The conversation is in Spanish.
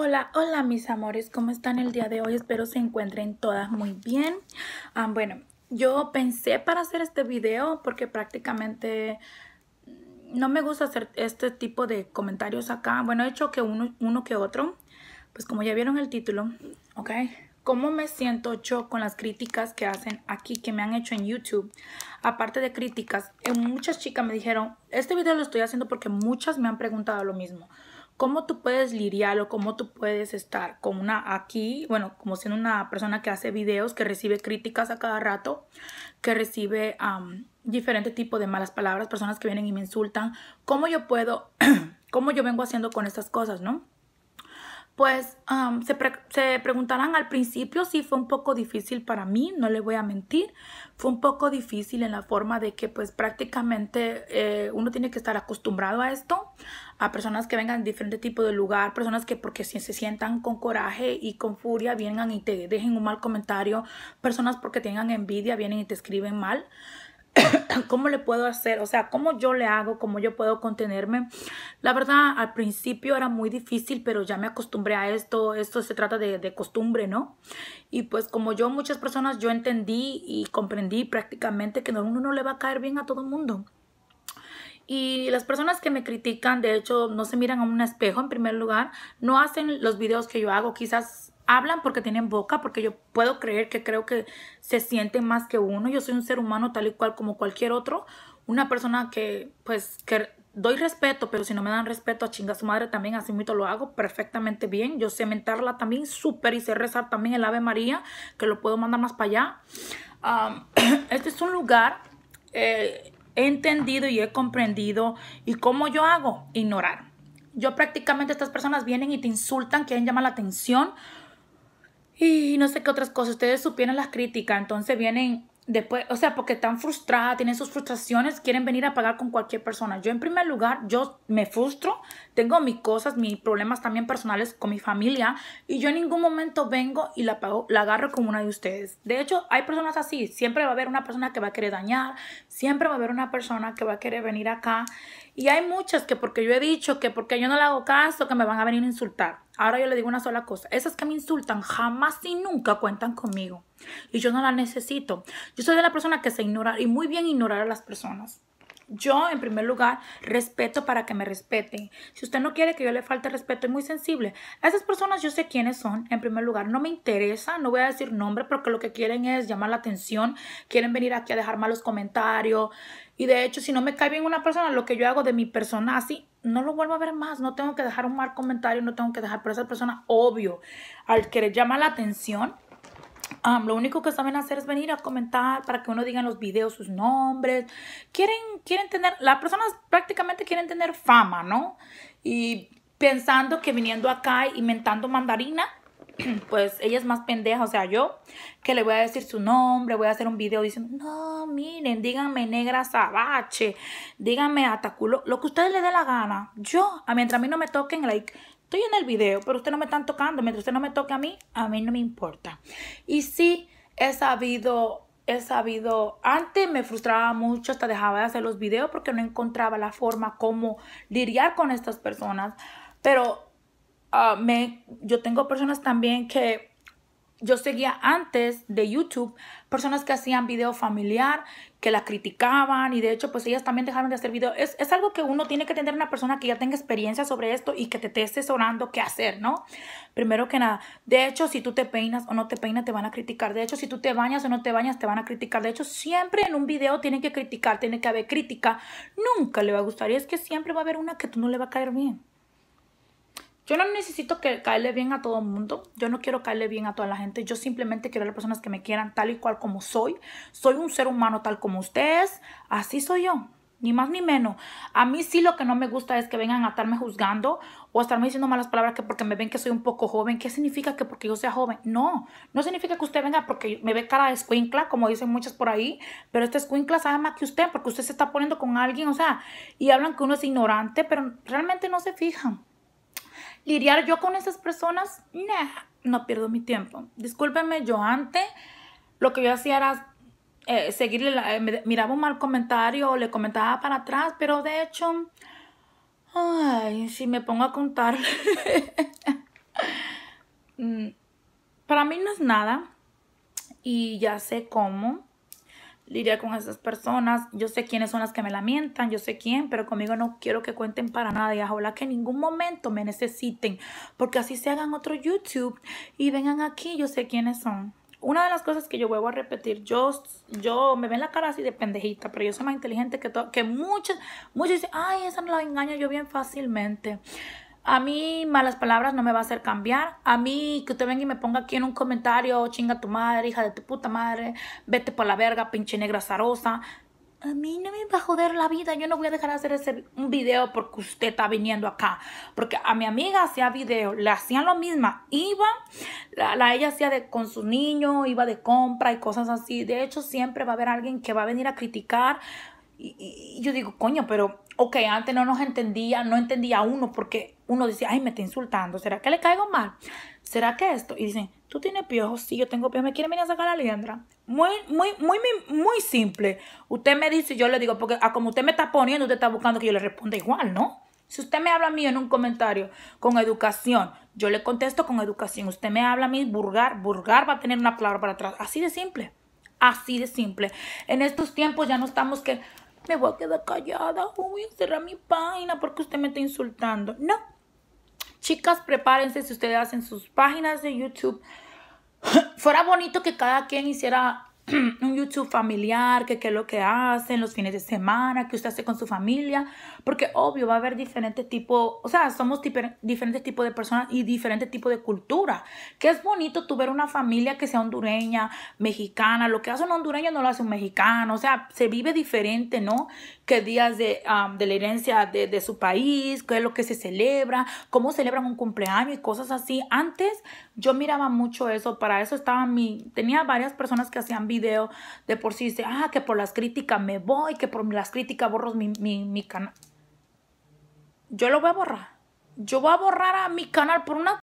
Hola, hola mis amores, ¿cómo están el día de hoy? Espero se encuentren todas muy bien. Ah, bueno, yo pensé para hacer este video porque prácticamente no me gusta hacer este tipo de comentarios acá. Bueno, he hecho que uno, uno que otro, pues como ya vieron el título, ¿ok? ¿Cómo me siento yo con las críticas que hacen aquí, que me han hecho en YouTube? Aparte de críticas, eh, muchas chicas me dijeron, este video lo estoy haciendo porque muchas me han preguntado lo mismo cómo tú puedes lidiar o cómo tú puedes estar con una aquí, bueno, como siendo una persona que hace videos, que recibe críticas a cada rato, que recibe um, diferente tipo de malas palabras, personas que vienen y me insultan, cómo yo puedo, cómo yo vengo haciendo con estas cosas, ¿no? pues se, preguntarán al principio si fue un poco difícil para mí, no le voy a mentir, fue un poco difícil en la forma de que pues prácticamente eh, uno tiene que estar acostumbrado a esto, a personas que vengan de diferente tipo de lugar, personas que porque si se sientan con coraje y con furia vienen y te dejen un mal comentario, personas porque tengan envidia vienen y te escriben mal. ¿Cómo le puedo hacer? O sea, ¿cómo yo le hago? ¿Cómo yo puedo contenerme? La verdad, al principio era muy difícil, pero ya me acostumbré a esto. Esto se trata de, de costumbre, ¿no? Y pues como yo, muchas personas, yo entendí y comprendí prácticamente que no, uno no le va a caer bien a todo el mundo. Y las personas que me critican, de hecho, no se miran a un espejo en primer lugar, no hacen los videos que yo hago, quizás hablan porque tienen boca, porque yo puedo creer que creo que se sienten más que uno. Yo soy un ser humano tal y cual como cualquier otro. Una persona que, pues, que doy respeto, pero si no me dan respeto a chinga su madre también, así mismo lo hago perfectamente bien. Yo sé mentarla también súper y sé rezar también el Ave María, que lo puedo mandar más para allá. este es un lugar, eh, he entendido y he comprendido. ¿Y cómo yo hago? Ignorar. Yo prácticamente estas personas vienen y te insultan, quieren llamar la atención y no sé qué otras cosas. Ustedes supieran las críticas, entonces vienen después, o sea, porque están frustradas, tienen sus frustraciones, quieren venir a pagar con cualquier persona. Yo en primer lugar, yo me frustro, tengo mis cosas, mis problemas también personales con mi familia y yo en ningún momento vengo y la, pago, la agarro como una de ustedes. De hecho, hay personas así, siempre va a haber una persona que va a querer dañar, siempre va a haber una persona que va a querer venir acá y hay muchas que porque yo he dicho que porque yo no le hago caso, que me van a venir a insultar. Ahora yo le digo una sola cosa. Esas que me insultan jamás y nunca cuentan conmigo. Y yo no la necesito. Yo soy de la persona que se ignora y muy bien ignorar a las personas. Yo, en primer lugar, respeto para que me respeten. Si usted no quiere que yo le falte respeto, es muy sensible. A esas personas yo sé quiénes son. En primer lugar, no me interesa, no voy a decir nombre porque lo que quieren es llamar la atención. Quieren venir aquí a dejar malos comentarios. Y de hecho, si no me cae bien una persona, lo que yo hago de mi persona así, no lo vuelvo a ver más. No tengo que dejar un mal comentario, no tengo que dejar por esa persona, obvio. Al querer llamar la atención, lo único que saben hacer es venir a comentar para que uno diga en los videos sus nombres. Quieren, quieren tener, las personas prácticamente quieren tener fama, ¿no? Y pensando que viniendo acá y mentando mandarina, pues ella es más pendeja, o sea, yo, que le voy a decir su nombre, voy a hacer un video diciendo, no, miren, díganme negra sabache, díganme ataculo, lo que ustedes les dé la gana. Yo, mientras a mí no me toquen, like, estoy en el video, pero usted no me están tocando. Mientras usted no me toque a mí, a mí no me importa. Y sí, he sabido, he sabido, antes me frustraba mucho, hasta dejaba de hacer los videos porque no encontraba la forma como lidiar con estas personas. Pero ah, me, yo tengo personas también que yo seguía antes de YouTube personas que hacían video familiar, que la criticaban y de hecho pues ellas también dejaron de hacer video. Es, algo que uno tiene que tener una persona que ya tenga experiencia sobre esto y que te esté asesorando qué hacer, ¿no? Primero que nada, de hecho si tú te peinas o no te peinas te van a criticar. De hecho si tú te bañas o no te bañas te van a criticar. De hecho siempre en un video tiene que criticar, tiene que haber crítica. Nunca le va a gustar y es que siempre va a haber una que tú no le va a caer bien. Yo no necesito que caerle bien a todo el mundo. Yo no quiero caerle bien a toda la gente. Yo simplemente quiero a las personas que me quieran tal y cual como soy. Soy un ser humano tal como ustedes. Así soy yo. Ni más ni menos. A mí sí lo que no me gusta es que vengan a estarme juzgando o a estarme diciendo malas palabras que porque me ven que soy un poco joven. ¿Qué significa que porque yo sea joven? No, no significa que usted venga porque me ve cara de escuincla, como dicen muchas por ahí, pero este escuincla sabe más que usted porque usted se está poniendo con alguien, o sea, y hablan que uno es ignorante, pero realmente no se fijan. Lidiar yo con esas personas, nah, no pierdo mi tiempo. Discúlpenme, yo antes lo que yo hacía era eh, seguirle, eh, miraba un mal comentario, o le comentaba para atrás, pero de hecho, ay, si me pongo a contar, mm, para mí no es nada y ya sé cómo lidiar con esas personas. Yo sé quiénes son las que me lamentan, yo sé quién, pero conmigo no quiero que cuenten para nadie. ojalá que en ningún momento me necesiten, porque así se hagan otro YouTube y vengan aquí, yo sé quiénes son. Una de las cosas que yo vuelvo a repetir, yo, yo me ven la cara así de pendejita, pero yo soy más inteligente que todo, que muchas, muchas dicen, ay, esa no la engaño yo bien fácilmente. A mí malas palabras no me va a hacer cambiar. A mí que usted venga y me ponga aquí en un comentario, chinga tu madre, hija de tu puta madre, vete por la verga, pinche negra zarosa. A mí no me va a joder la vida. Yo no voy a dejar de hacer ese, un video porque usted está viniendo acá. Porque a mi amiga hacía video, le hacían lo mismo. Iba, la, ella hacía de, con su niño, iba de compra y cosas así. De hecho, siempre va a haber alguien que va a venir a criticar y, yo digo, coño, pero, ok, antes no nos entendía, no entendía a uno porque uno decía, ay, me está insultando, ¿será que le caigo mal? ¿Será que esto? Y dicen, tú tienes piojos, sí, yo tengo piojos, me quiere venir a sacar la liendra. Muy, muy, muy, muy simple. Usted me dice, yo le digo, porque ah, como usted me está poniendo, usted está buscando que yo le responda igual, ¿no? Si usted me habla a mí en un comentario con educación, yo le contesto con educación. Usted me habla a mí burgar, vulgar va a tener una palabra para atrás. Así de simple. Así de simple. En estos tiempos ya no estamos que me voy a quedar callada, voy a cerrar mi página porque usted me está insultando. No. Chicas, prepárense si ustedes hacen sus páginas de YouTube. Fuera bonito que cada quien hiciera un YouTube familiar, que qué es lo que hacen los fines de semana, que usted hace con su familia, porque obvio va a haber diferentes tipos, o sea, somos diferentes tipos de personas y diferentes tipos de cultura, que es bonito tú ver una familia que sea hondureña, mexicana, lo que hace un hondureño no lo hace un mexicano, o sea, se vive diferente, ¿no? Que días de, la herencia de, su país, qué es lo que se celebra, cómo celebran un cumpleaños y cosas así. Antes yo miraba mucho eso, para eso estaba mi, tenía varias personas que hacían videos de por sí dice, ah, que por las críticas me voy, que por las críticas borro mi, mi, mi canal. Yo lo voy a borrar. Yo voy a borrar a mi canal por una